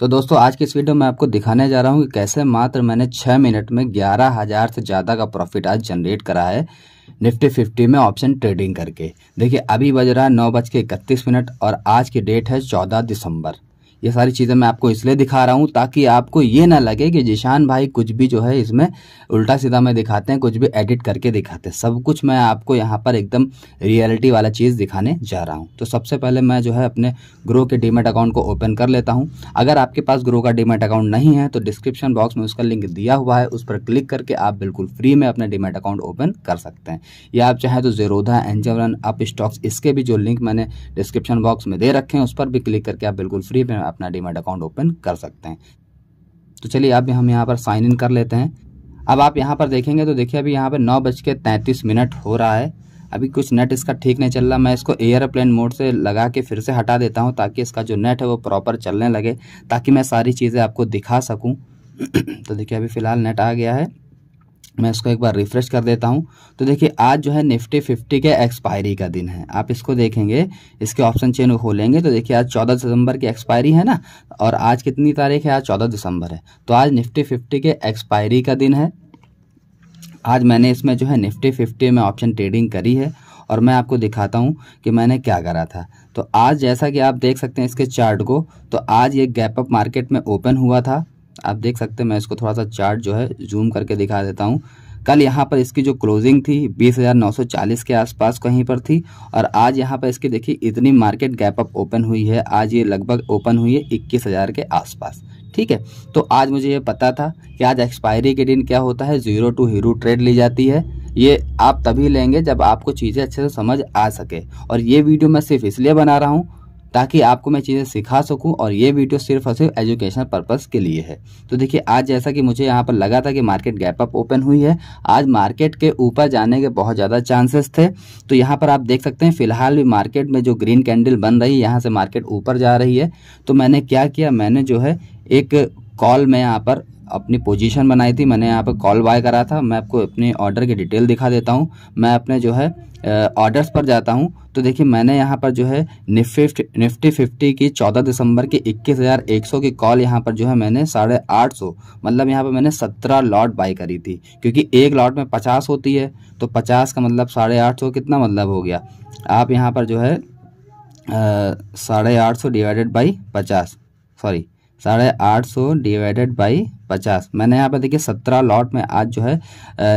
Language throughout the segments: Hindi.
तो दोस्तों आज की इस वीडियो में आपको दिखाने जा रहा हूँ कि कैसे मात्र मैंने छः मिनट में ग्यारह हज़ार से ज़्यादा का प्रॉफिट आज जनरेट करा है निफ्टी फिफ्टी में ऑप्शन ट्रेडिंग करके देखिए अभी बज रहा है नौ बज के इकतीस मिनट और आज की डेट है चौदह दिसंबर ये सारी चीज़ें मैं आपको इसलिए दिखा रहा हूँ ताकि आपको ये ना लगे कि जिशान भाई कुछ भी जो है इसमें उल्टा सीधा में दिखाते हैं कुछ भी एडिट करके दिखाते हैं सब कुछ मैं आपको यहाँ पर एकदम रियलिटी वाला चीज़ दिखाने जा रहा हूँ तो सबसे पहले मैं जो है अपने ग्रो के डीमेट अकाउंट को ओपन कर लेता हूँ अगर आपके पास ग्रो का डीमेट अकाउंट नहीं है तो डिस्क्रिप्शन बॉक्स में उसका लिंक दिया हुआ है उस पर क्लिक करके आप बिल्कुल फ्री में अपना डीमेट अकाउंट ओपन कर सकते हैं या आप चाहें तो Zerodha Angel one Upstox इसके भी जो लिंक मैंने डिस्क्रिप्शन बॉक्स में दे रखे हैं उस पर भी क्लिक करके आप बिल्कुल फ्री में अपना डीमेट अकाउंट ओपन कर सकते हैं तो चलिए अब हम यहाँ पर साइन इन कर लेते हैं अब आप यहाँ पर देखेंगे तो देखिए अभी यहाँ पर नौ बज के तैंतीस मिनट हो रहा है अभी कुछ नेट इसका ठीक नहीं चल रहा मैं इसको एयरप्लेन मोड से लगा के फिर से हटा देता हूँ ताकि इसका जो नेट है वो प्रॉपर चलने लगे ताकि मैं सारी चीज़ें आपको दिखा सकूँ तो देखिए अभी फ़िलहाल नेट आ गया है मैं इसको एक बार रिफ्रेश कर देता हूँ तो देखिए आज जो है निफ्टी फिफ्टी के एक्सपायरी का दिन है आप इसको देखेंगे इसके ऑप्शन चेन को खोलेंगे तो देखिए आज चौदह दिसंबर की एक्सपायरी है ना और आज कितनी तारीख है आज चौदह दिसंबर है तो आज निफ्टी फिफ्टी के एक्सपायरी का दिन है आज मैंने इसमें जो है निफ्टी फिफ्टी में ऑप्शन ट्रेडिंग करी है और मैं आपको दिखाता हूँ कि मैंने क्या करा था तो आज जैसा कि आप देख सकते हैं इसके चार्ट को तो आज ये गैप अप मार्केट में ओपन हुआ था आप देख सकते हैं मैं इसको थोड़ा सा चार्ट जो है जूम करके दिखा देता हूँ कल यहाँ पर इसकी जो क्लोजिंग थी 20,940 के आसपास कहीं पर थी और आज यहाँ पर इसकी देखिए इतनी मार्केट गैप अप ओपन हुई है आज ये लगभग ओपन हुई है 21,000 के आसपास ठीक है तो आज मुझे ये पता था कि आज एक्सपायरी के दिन क्या होता है ज़ीरो टू हीरो ट्रेड ली जाती है ये आप तभी लेंगे जब आपको चीज़ें अच्छे से समझ आ सके और ये वीडियो मैं सिर्फ इसलिए बना रहा हूँ ताकि आपको मैं चीज़ें सिखा सकूं और ये वीडियो सिर्फ और सिर्फ एजुकेशनल पर्पज़ के लिए है तो देखिए आज जैसा कि मुझे यहाँ पर लगा था कि मार्केट गैप अप ओपन हुई है आज मार्केट के ऊपर जाने के बहुत ज़्यादा चांसेस थे तो यहाँ पर आप देख सकते हैं फिलहाल भी मार्केट में जो ग्रीन कैंडल बन रही है यहाँ से मार्केट ऊपर जा रही है तो मैंने क्या किया मैंने जो है एक कॉल में यहाँ पर अपनी पोजीशन बनाई थी मैंने यहाँ पे कॉल बाय करा था मैं आपको अपने ऑर्डर की डिटेल दिखा देता हूँ मैं अपने जो है ऑर्डर्स पर जाता हूँ तो देखिए मैंने यहाँ पर जो है निफ्टी निफ्टी फिफ्टी की चौदह दिसंबर की इक्कीस हज़ार एक सौ की कॉल यहाँ पर जो है मैंने साढ़े आठ सौ मतलब यहाँ पर मैंने सत्रह लॉट बाई करी थी क्योंकि एक लॉट में पचास होती है तो पचास का मतलब साढ़े आठ सौ कितना मतलब हो गया आप यहाँ पर जो है साढ़े आठ सौ डिवाइडेड बाई पचास सॉरी साढ़े आठ सौ डिवाइडेड बाई पचास मैंने यहाँ पर देखिए सत्रह लॉट में आज जो है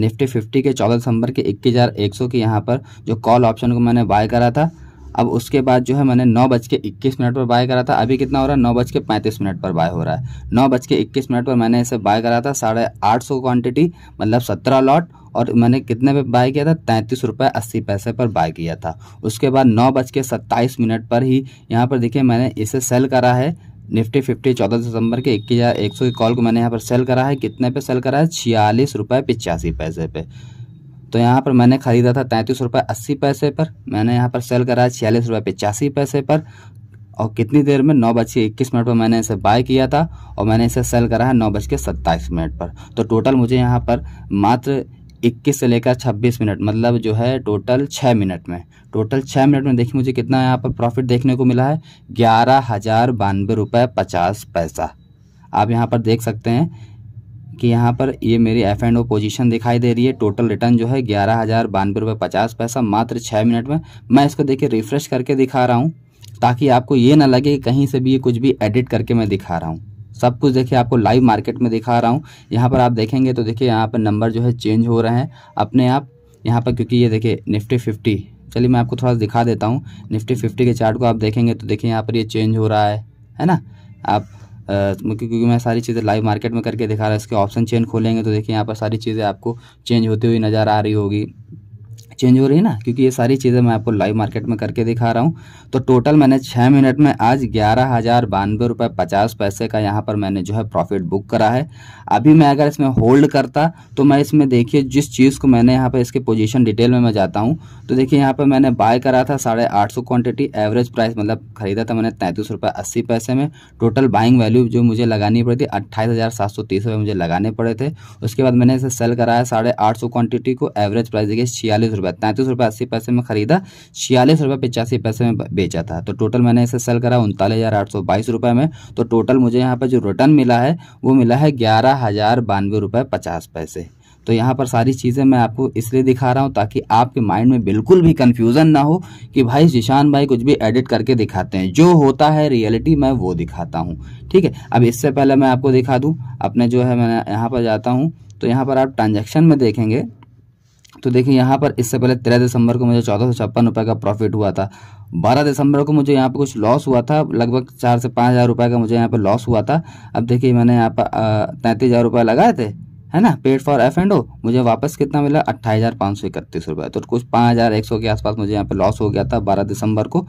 निफ्टी फिफ्टी के चौदह दिसंबर के इक्कीस हज़ार एक सौ के यहाँ पर जो कॉल ऑप्शन को मैंने बाय करा था अब उसके बाद जो है मैंने नौ बज के इक्कीस मिनट पर बाय करा था अभी कितना हो रहा है नौ बज के पैंतीस मिनट पर बाय हो रहा है नौ बज के इक्कीस मिनट पर मैंने इसे बाय करा था साढ़े आठ सौ क्वान्टिटी मतलब सत्रह लॉट और मैंने कितने पे बाय किया था तैंतीस रुपये अस्सी पैसे पर बाय किया था उसके बाद नौ बज के सत्ताईस मिनट पर ही यहाँ पर देखिए मैंने इसे सेल करा है निफ्टी फिफ्टी चौदह दिसंबर के इक्कीस हज़ार एक सौ की कॉल को मैंने यहाँ पर सेल करा है कितने पे सेल करा है छियालीस रुपये पिचासी पैसे पे तो यहाँ पर मैंने ख़रीदा था तैंतीस रुपये अस्सी पैसे पर मैंने यहाँ पर सेल करा है छियालीस रुपये पिचासी पैसे पर और कितनी देर में नौ बज के इक्कीस मिनट पर मैंने इसे बाय किया था और मैंने इसे सेल करा है नौ बज के सत्ताईस मिनट पर तो टोटल मुझे यहाँ पर मात्र इक्कीस से लेकर छब्बीस मिनट मतलब जो है टोटल छः मिनट में टोटल छः मिनट में देखिए मुझे कितना यहाँ पर प्रॉफिट देखने को मिला है ग्यारह हज़ार बानवे रुपये पचास पैसा आप यहाँ पर देख सकते हैं कि यहाँ पर ये मेरी एफ एंड ओ पोजीशन दिखाई दे रही है टोटल रिटर्न जो है ग्यारह हज़ार बानवे रुपये पचास पैसा मात्र छः मिनट में मैं इसको देखिए रिफ़्रेश करके दिखा रहा हूँ ताकि आपको ये ना लगे कहीं से भी ये कुछ भी एडिट करके मैं दिखा रहा हूँ सब कुछ देखिए आपको लाइव मार्केट में दिखा रहा हूँ यहाँ पर आप देखेंगे तो देखिए यहाँ पर नंबर जो है चेंज हो रहे हैं अपने आप यहाँ पर क्योंकि ये देखिए निफ्टी फिफ्टी चलिए मैं आपको थोड़ा दिखा देता हूँ निफ्टी फिफ्टी के चार्ट को आप देखेंगे तो देखिए यहाँ पर ये चेंज हो रहा है है ना आप क्योंकि मैं सारी चीज़ें लाइव मार्केट में करके दिखा रहा हूँ इसके ऑप्शन चेन खोलेंगे तो देखिए यहाँ पर सारी चीज़ें आपको चेंज होती हुई नज़र आ रही होगी चेंज हो रही है ना क्योंकि ये सारी चीज़ें मैं आपको लाइव मार्केट में करके दिखा रहा हूँ तो टोटल मैंने छः मिनट में आज ग्यारह हज़ार बानवे रुपये पचास पैसे का यहाँ पर मैंने जो है प्रॉफिट बुक करा है अभी मैं अगर इसमें होल्ड करता तो मैं इसमें देखिए जिस चीज़ को मैंने यहाँ पर इसके पोजिशन डिटेल में मैं जाता हूँ तो देखिए यहाँ पर मैंने बाय करा था साढ़े आठ सौ क्वान्टिटी एवरेज प्राइस मतलब खरीदा था मैंने तैंतीस रुपए अस्सी पैसे में टोटल बाइंग वैल्यू जो मुझे लगानी पड़ी थी अट्ठाईस हज़ार सात सौ तीस रुपये मुझे लगाने पड़े थे उसके बाद मैंने इसे सेल कराया साढ़े आठ सौ क्वान्टिटी को एवरेज प्राइस देखिए छियालीस रुपये का तैंतीस तो रुपये अस्सी पैसे में खरीदा छियालीस रुपये पचासी पैसे में बेचा था तो टोटल मैंने इसे सेल करा उनतालीस हज़ार आठ सौ बाईस रुपये में तो टोटल मुझे यहाँ पर जो रिटर्न मिला है वो मिला है ग्यारह हज़ार बानवे रुपये पचास पैसे तो यहाँ पर सारी चीज़ें मैं आपको इसलिए दिखा रहा हूँ ताकि आपके माइंड में बिल्कुल भी कन्फ्यूज़न ना हो कि भाई जिशान भाई कुछ भी एडिट करके दिखाते हैं जो होता है रियलिटी मैं वो दिखाता हूँ ठीक है अब इससे पहले मैं आपको दिखा दूँ अपने जो है मैं यहाँ पर जाता हूँ तो यहाँ पर आप ट्रांजेक्शन में देखेंगे तो देखिए यहाँ पर इससे पहले तेरह दिसंबर को मुझे चौदह सौ छप्पन रुपये का प्रॉफिट हुआ था बारह दिसंबर को मुझे यहाँ पर कुछ लॉस हुआ था लगभग चार से पाँच हज़ार रुपये का मुझे यहाँ पर लॉस हुआ था अब देखिए मैंने यहाँ पर तैंतीस हज़ार रुपये लगाए थे है ना paid for F and O मुझे वापस कितना मिला अट्ठाईस हज़ार पाँच सौ इकतीस रुपये तो कुछ पाँच हज़ार एक सौ के आसपास मुझे यहाँ पे लॉस हो गया था बारह दिसंबर को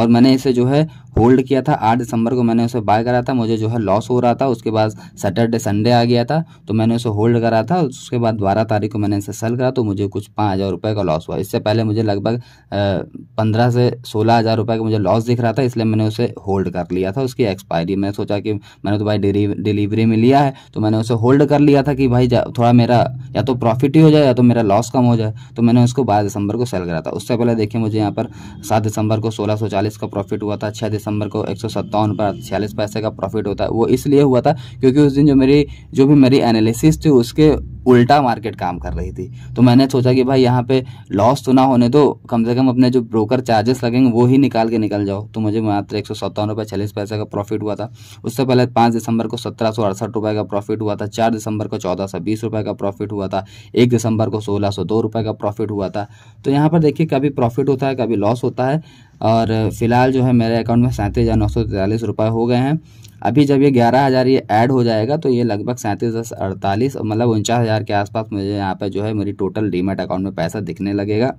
और मैंने इसे जो है होल्ड किया था आठ दिसंबर को मैंने उसे बाय करा था मुझे जो है लॉस हो रहा था उसके बाद सैटरडे संडे आ गया था तो मैंने उसे होल्ड करा था उसके बाद बारह तारीख को मैंने इसे सेल करा तो मुझे कुछ पाँच हज़ार रुपये का लॉस हुआ इससे पहले मुझे लगभग पंद्रह से सोलह हज़ार रुपये का मुझे लॉस दिख रहा था इसलिए मैंने उसे होल्ड कर लिया था उसकी एक्सपायरी मैंने सोचा कि मैंने तो भाई डिलीवरी में लिया है तो मैंने उसे होल्ड कर लिया था कि भाई भाई थोड़ा मेरा या तो प्रॉफिट ही हो जाए या तो मेरा लॉस कम हो जाए तो मैंने उसको बारह दिसंबर को सेल करा था उससे पहले देखिए मुझे यहाँ पर सात दिसंबर को सोलह सौ चालीस का प्रॉफिट हुआ था छः दिसंबर को एक सौ सत्तावन पर छियालीस पैसे का प्रॉफिट होता है वो इसलिए हुआ था क्योंकि उस दिन जो मेरी जो भी मेरी एनालिसिस थी उसके उल्टा मार्केट काम कर रही थी तो मैंने सोचा कि भाई यहाँ पे लॉस तो ना होने दो तो कम से कम अपने जो ब्रोकर चार्जेस लगेंगे वो ही निकाल के निकल जाओ तो मुझे मात्र एक सौ सत्तावन रुपये चालीस पैसे का प्रॉफिट हुआ था उससे पहले पाँच दिसंबर को सत्रह सौ अड़सठ रुपये का प्रॉफिट हुआ था चार दिसंबर को चौदह सौ बीस रुपये का प्रॉफिट हुआ था एक दिसंबर को सोलह सौ दो रुपये का प्रॉफिट हुआ था तो यहाँ पर देखिए कभी प्रॉफिट होता है कभी लॉस होता है और फिलहाल जो है मेरे अकाउंट में सैंतीस हज़ार नौ सौ तैंतालीस रुपये हो गए हैं अभी जब ये ग्यारह हज़ार ये ऐड हो जाएगा तो ये लगभग सैंतीस दस अड़तालीस मतलब उनचास हज़ार के आसपास मुझे यहाँ पर जो है मेरी टोटल डीमेट अकाउंट में पैसा दिखने लगेगा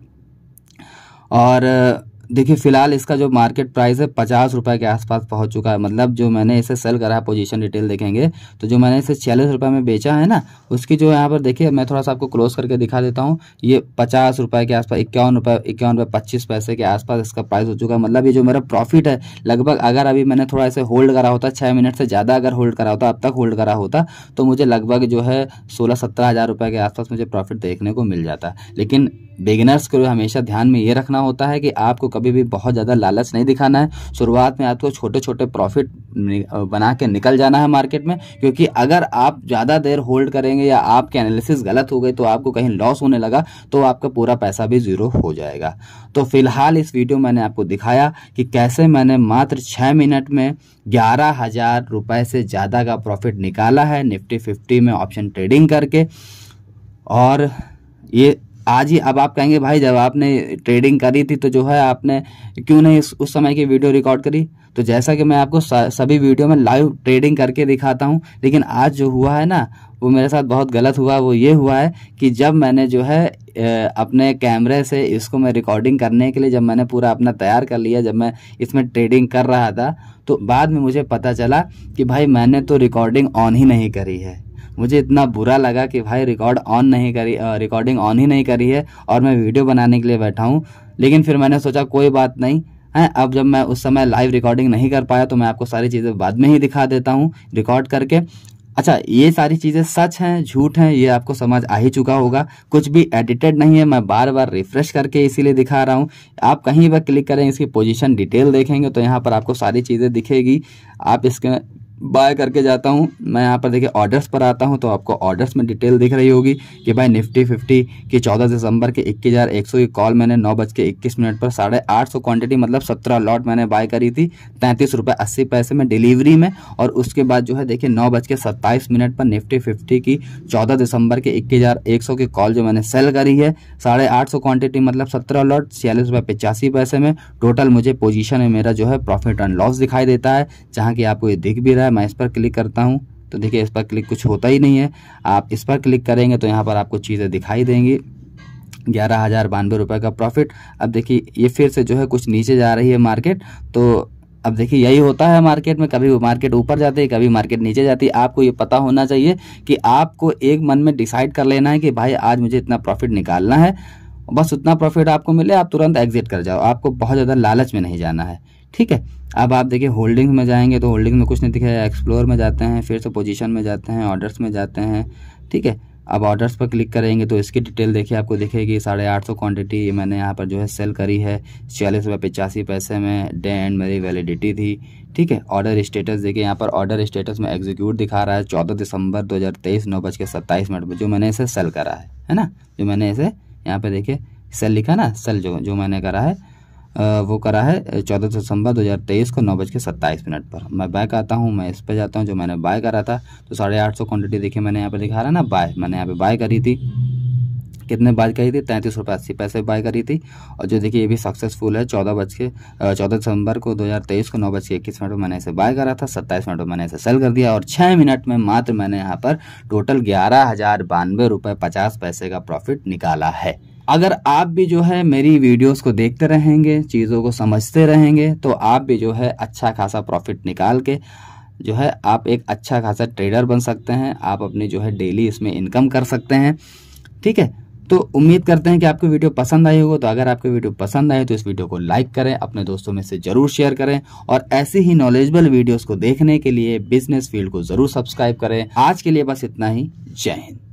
और देखिए फिलहाल इसका जो मार्केट प्राइस है पचास रुपए के आसपास पहुंच चुका है मतलब जो मैंने इसे सेल करा है पोजीशन डिटेल देखेंगे तो जो मैंने इसे छियालीस रुपये में बेचा है ना उसकी जो यहाँ पर देखिए मैं थोड़ा सा आपको क्लोज करके दिखा देता हूँ ये पचास रुपए के आसपास इक्यावन रुपए इक्यावन रुपए पच्चीस पैसे के आसपास इसका प्राइस हो चुका है मतलब ये जो मेरा प्रॉफिट है लगभग अगर अभी मैंने थोड़ा इसे होल्ड करा होता छह मिनट से ज़्यादा अगर होल्ड करा होता अब तक होल्ड करा होता तो मुझे लगभग जो है सोलह सत्रह हज़ार रुपए के आसपास मुझे प्रॉफिट देखने को मिल जाता लेकिन बिगिनर्स को हमेशा ध्यान में ये रखना होता है कि आपको कभी भी बहुत ज़्यादा लालच नहीं दिखाना है शुरुआत में आपको छोटे छोटे प्रॉफिट बना के निकल जाना है मार्केट में क्योंकि अगर आप ज़्यादा देर होल्ड करेंगे या आपके एनालिसिस गलत हो गए तो आपको कहीं लॉस होने लगा तो आपका पूरा पैसा भी ज़ीरो हो जाएगा तो फिलहाल इस वीडियो मैंने आपको दिखाया कि कैसे मैंने मात्र छः मिनट में ग्यारह हज़ार रुपये से ज़्यादा का प्रॉफिट निकाला है निफ्टी फिफ्टी में ऑप्शन ट्रेडिंग करके और ये आज ही अब आप कहेंगे भाई जब आपने ट्रेडिंग करी थी तो जो है आपने क्यों नहीं उस समय की वीडियो रिकॉर्ड करी तो जैसा कि मैं आपको सभी वीडियो में लाइव ट्रेडिंग करके दिखाता हूँ लेकिन आज जो हुआ है ना वो मेरे साथ बहुत गलत हुआ वो ये हुआ है कि जब मैंने जो है अपने कैमरे से इसको मैं रिकॉर्डिंग करने के लिए जब मैंने पूरा अपना तैयार कर लिया जब मैं इसमें ट्रेडिंग कर रहा था तो बाद में मुझे पता चला कि भाई मैंने तो रिकॉर्डिंग ऑन ही नहीं करी है मुझे इतना बुरा लगा कि भाई रिकॉर्ड ऑन नहीं करी रिकॉर्डिंग ऑन ही नहीं करी है और मैं वीडियो बनाने के लिए बैठा हूँ लेकिन फिर मैंने सोचा कोई बात नहीं है अब जब मैं उस समय लाइव रिकॉर्डिंग नहीं कर पाया तो मैं आपको सारी चीज़ें बाद में ही दिखा देता हूँ रिकॉर्ड करके अच्छा ये सारी चीज़ें सच हैं झूठ हैं ये आपको समझ आ ही चुका होगा कुछ भी एडिटेड नहीं है मैं बार बार रिफ्रेश करके इसीलिए दिखा रहा हूँ आप कहीं पर क्लिक करें इसकी पोजीशन डिटेल देखेंगे तो यहाँ पर आपको सारी चीज़ें दिखेगी आप इसके बाय करके जाता हूँ मैं यहाँ पर देखिए ऑर्डर्स पर आता हूँ तो आपको ऑर्डर्स में डिटेल दिख रही होगी कि भाई निफ्टी फिफ्टी की 14 दिसंबर के इक्कीस हज़ार एक सौ की कॉल मैंने नौ बज के इक्कीस मिनट पर साढ़े आठ सौ क्वान्टिटी मतलब सत्रह लॉट मैंने बाय करी थी तैंतीस रुपये अस्सी पैसे में डिलीवरी में और उसके बाद जो है देखिए नौ बज के सत्ताईस मिनट पर निफ्टी फिफ्टी की चौदह दिसंबर के इक्कीस हज़ार एक सौ की कॉल जो मैंने सेल करी है साढ़े आठ सौ क्वान्टिटी मतलब सत्रह लॉट छियालीस रुपये पचासी पैसे में टोटल मुझे पोजिशन में मेरा जो है प्रॉफिट एंड लॉस दिखाई देता है जहाँ कि आपको ये दिख भी रहा है रहा है मैं इस पर क्लिक करता हूँ तो देखिए इस पर क्लिक कुछ होता ही नहीं है आप इस पर क्लिक करेंगे तो यहाँ पर आपको चीज़ें दिखाई देंगी ग्यारह हज़ार बानवे रुपये का प्रॉफिट अब देखिए ये फिर से जो है कुछ नीचे जा रही है मार्केट तो अब देखिए यही होता है मार्केट में कभी मार्केट ऊपर जाती है कभी मार्केट नीचे जाती है आपको ये पता होना चाहिए कि आपको एक मन में डिसाइड कर लेना है कि भाई आज मुझे इतना प्रॉफिट निकालना है बस उतना प्रॉफिट आपको मिले आप तुरंत एग्जिट कर जाओ आपको बहुत ज़्यादा लालच में नहीं जाना है ठीक है अब आप देखिए होल्डिंग में जाएंगे तो होल्डिंग में कुछ नहीं दिखेगा एक्सप्लोर में जाते हैं फिर से पोजीशन में जाते हैं ऑर्डर्स में जाते हैं ठीक है अब ऑर्डर्स पर क्लिक करेंगे तो इसकी डिटेल देखिए आपको दिखेगी साढ़े आठ सौ क्वान्टिटी मैंने यहाँ पर जो है सेल करी है छियालीस रुपये पचासी पैसे में डे एंड मेरी वैलिडिटी थी ठीक है ऑर्डर स्टेटस देखिए यहाँ पर ऑर्डर स्टेटस में एग्जीक्यूट दिखा रहा है चौदह दिसंबर दो हज़ार तेईस नौ बज के सत्ताईस मिनट में जो मैंने इसे सेल करा है है ना जो मैंने इसे यहाँ पर देखिए सेल लिखा ना सेल जो जो मैंने करा है वो करा है चौदह दिसंबर दो हज़ार तेईस को नौ बज के सत्ताईस मिनट पर मैं बाय करता हूँ मैं इस पर जाता हूँ जो मैंने बाय करा था तो साढ़े आठ सौ क्वान्टिटी देखिए मैंने यहाँ पे लिखा रहा ना बाय मैंने यहाँ पे बाय करी थी कितने बाय करी थी तैंतीस रुपये अस्सी पैसे बाय करी थी और जो देखिए ये भी सक्सेसफुल है चौदह बज के चौदह दिसंबर को 2023 को नौ बज के इक्कीस मिनट में मैंने इसे बाय करा था सत्ताईस मिनट में मैंने इसे सेल कर दिया और छः मिनट में मात्र मैंने यहाँ पर टोटल ग्यारह हज़ार बानवे रुपये पचास पैसे का प्रॉफिट निकाला है अगर आप भी जो है मेरी वीडियोस को देखते रहेंगे चीज़ों को समझते रहेंगे तो आप भी जो है अच्छा खासा प्रॉफिट निकाल के जो है आप एक अच्छा खासा ट्रेडर बन सकते हैं आप अपनी जो है डेली इसमें इनकम कर सकते हैं ठीक है तो उम्मीद करते हैं कि आपको वीडियो पसंद आई होगी तो अगर आपको वीडियो पसंद आए तो इस वीडियो को लाइक करें अपने दोस्तों में से जरूर शेयर करें और ऐसी ही नॉलेजेबल वीडियोस को देखने के लिए बिजनेस फील्ड को जरूर सब्सक्राइब करें आज के लिए बस इतना ही जय हिंद